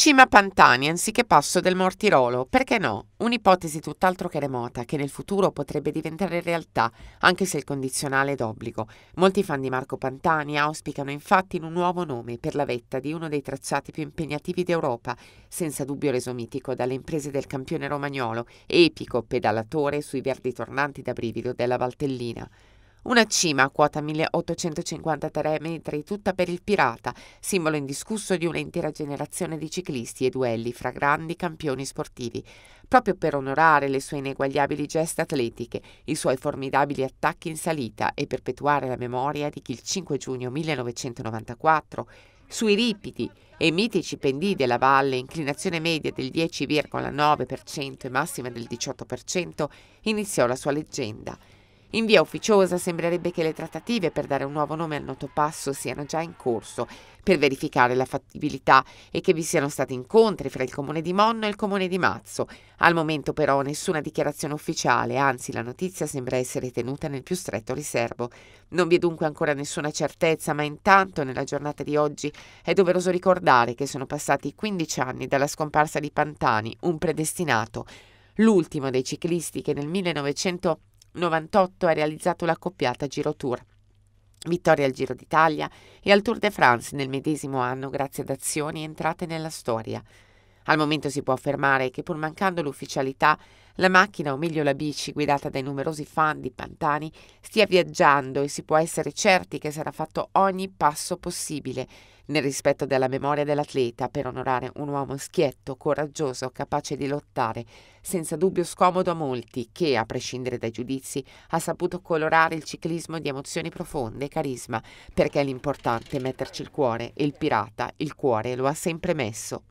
Cima Pantani anziché Passo del Mortirolo, perché no? Un'ipotesi tutt'altro che remota, che nel futuro potrebbe diventare realtà, anche se il condizionale è d'obbligo. Molti fan di Marco Pantani auspicano infatti un nuovo nome per la vetta di uno dei tracciati più impegnativi d'Europa, senza dubbio reso mitico dalle imprese del campione romagnolo, epico pedalatore sui verdi tornanti da brivido della Valtellina. Una cima a quota 1853 metri, tutta per il pirata, simbolo indiscusso di un'intera generazione di ciclisti e duelli fra grandi campioni sportivi. Proprio per onorare le sue ineguagliabili gesta atletiche, i suoi formidabili attacchi in salita e perpetuare la memoria di chi il 5 giugno 1994 sui ripidi e mitici pendii della valle, inclinazione media del 10,9% e massima del 18%, iniziò la sua leggenda. In via ufficiosa sembrerebbe che le trattative per dare un nuovo nome al noto passo siano già in corso per verificare la fattibilità e che vi siano stati incontri fra il comune di Monno e il comune di Mazzo. Al momento però nessuna dichiarazione ufficiale, anzi la notizia sembra essere tenuta nel più stretto riservo. Non vi è dunque ancora nessuna certezza, ma intanto nella giornata di oggi è doveroso ricordare che sono passati 15 anni dalla scomparsa di Pantani, un predestinato, l'ultimo dei ciclisti che nel 1900 98 ha realizzato la coppiata Giro Tour. Vittoria al Giro d'Italia e al Tour de France nel medesimo anno grazie ad azioni entrate nella storia. Al momento si può affermare che pur mancando l'ufficialità, la macchina o meglio la bici guidata dai numerosi fan di Pantani stia viaggiando e si può essere certi che sarà fatto ogni passo possibile nel rispetto della memoria dell'atleta per onorare un uomo schietto, coraggioso, capace di lottare, senza dubbio scomodo a molti, che, a prescindere dai giudizi, ha saputo colorare il ciclismo di emozioni profonde e carisma, perché è l'importante metterci il cuore e il pirata il cuore lo ha sempre messo.